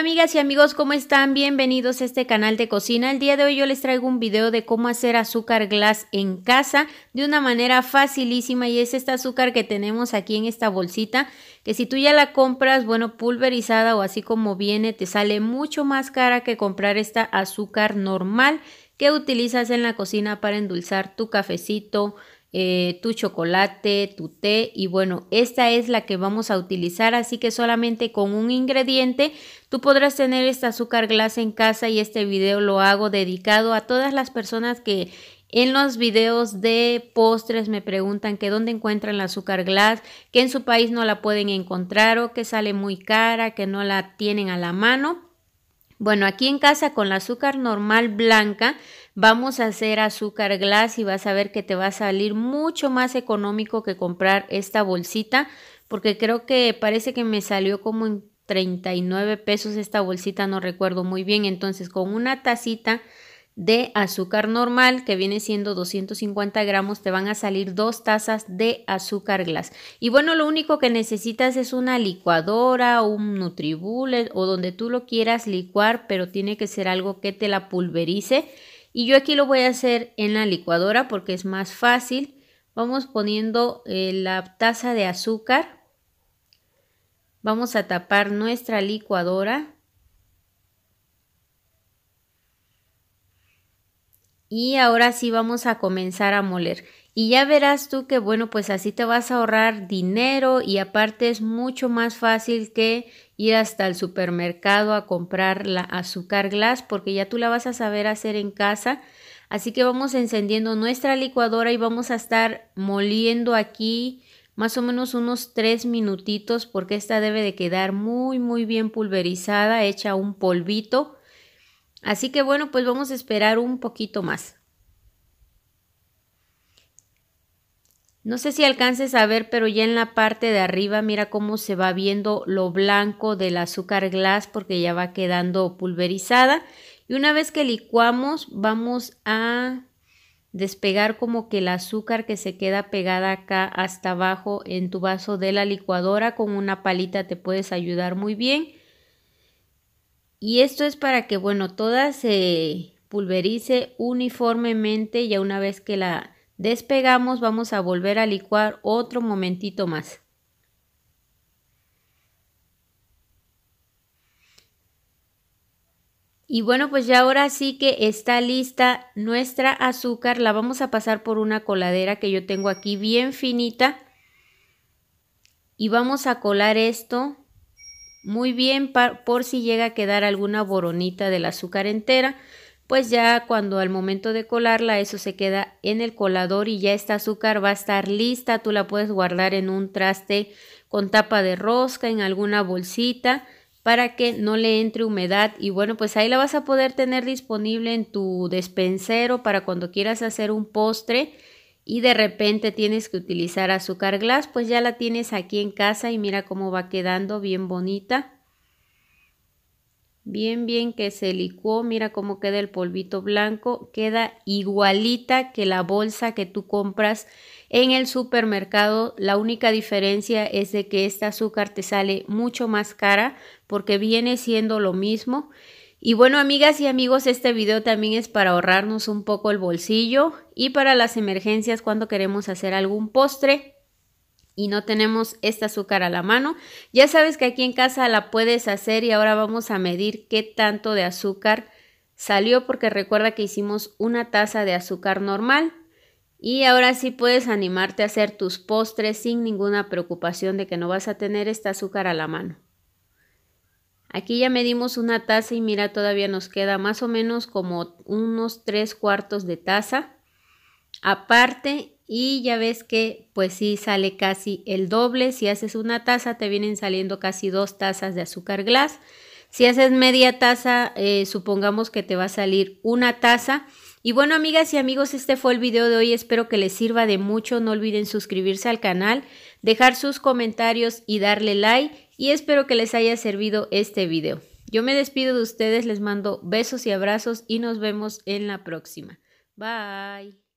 Hola amigas y amigos, ¿cómo están? Bienvenidos a este canal de cocina. El día de hoy yo les traigo un video de cómo hacer azúcar glass en casa de una manera facilísima y es este azúcar que tenemos aquí en esta bolsita que si tú ya la compras, bueno, pulverizada o así como viene, te sale mucho más cara que comprar esta azúcar normal que utilizas en la cocina para endulzar tu cafecito, eh, tu chocolate, tu té y bueno, esta es la que vamos a utilizar, así que solamente con un ingrediente tú podrás tener este azúcar glass en casa y este video lo hago dedicado a todas las personas que en los videos de postres me preguntan que dónde encuentran el azúcar glass, que en su país no la pueden encontrar o que sale muy cara, que no la tienen a la mano. Bueno, aquí en casa con la azúcar normal blanca Vamos a hacer azúcar glass y vas a ver que te va a salir mucho más económico que comprar esta bolsita porque creo que parece que me salió como en 39 pesos esta bolsita, no recuerdo muy bien. Entonces con una tacita de azúcar normal que viene siendo 250 gramos te van a salir dos tazas de azúcar glass y bueno lo único que necesitas es una licuadora un nutribullet o donde tú lo quieras licuar pero tiene que ser algo que te la pulverice y yo aquí lo voy a hacer en la licuadora porque es más fácil. Vamos poniendo eh, la taza de azúcar. Vamos a tapar nuestra licuadora. Y ahora sí vamos a comenzar a moler. Y ya verás tú que bueno, pues así te vas a ahorrar dinero y aparte es mucho más fácil que ir hasta el supermercado a comprar la azúcar glass porque ya tú la vas a saber hacer en casa. Así que vamos encendiendo nuestra licuadora y vamos a estar moliendo aquí más o menos unos tres minutitos porque esta debe de quedar muy muy bien pulverizada, hecha un polvito. Así que bueno, pues vamos a esperar un poquito más. No sé si alcances a ver, pero ya en la parte de arriba mira cómo se va viendo lo blanco del azúcar glass porque ya va quedando pulverizada. Y una vez que licuamos vamos a despegar como que el azúcar que se queda pegada acá hasta abajo en tu vaso de la licuadora. Con una palita te puedes ayudar muy bien. Y esto es para que, bueno, toda se pulverice uniformemente ya una vez que la Despegamos, vamos a volver a licuar otro momentito más. Y bueno, pues ya ahora sí que está lista nuestra azúcar. La vamos a pasar por una coladera que yo tengo aquí bien finita. Y vamos a colar esto muy bien por si llega a quedar alguna boronita del azúcar entera pues ya cuando al momento de colarla eso se queda en el colador y ya esta azúcar va a estar lista, tú la puedes guardar en un traste con tapa de rosca, en alguna bolsita para que no le entre humedad y bueno pues ahí la vas a poder tener disponible en tu despensero para cuando quieras hacer un postre y de repente tienes que utilizar azúcar glass pues ya la tienes aquí en casa y mira cómo va quedando bien bonita bien bien que se licuó, mira cómo queda el polvito blanco, queda igualita que la bolsa que tú compras en el supermercado. La única diferencia es de que este azúcar te sale mucho más cara porque viene siendo lo mismo. Y bueno, amigas y amigos, este video también es para ahorrarnos un poco el bolsillo y para las emergencias cuando queremos hacer algún postre y no tenemos este azúcar a la mano, ya sabes que aquí en casa la puedes hacer y ahora vamos a medir qué tanto de azúcar salió porque recuerda que hicimos una taza de azúcar normal. Y ahora sí puedes animarte a hacer tus postres sin ninguna preocupación de que no vas a tener este azúcar a la mano. Aquí ya medimos una taza y mira todavía nos queda más o menos como unos tres cuartos de taza. Aparte y ya ves que pues sí sale casi el doble, si haces una taza te vienen saliendo casi dos tazas de azúcar glass, si haces media taza eh, supongamos que te va a salir una taza. Y bueno amigas y amigos, este fue el video de hoy, espero que les sirva de mucho, no olviden suscribirse al canal, dejar sus comentarios y darle like y espero que les haya servido este video. Yo me despido de ustedes, les mando besos y abrazos y nos vemos en la próxima. Bye.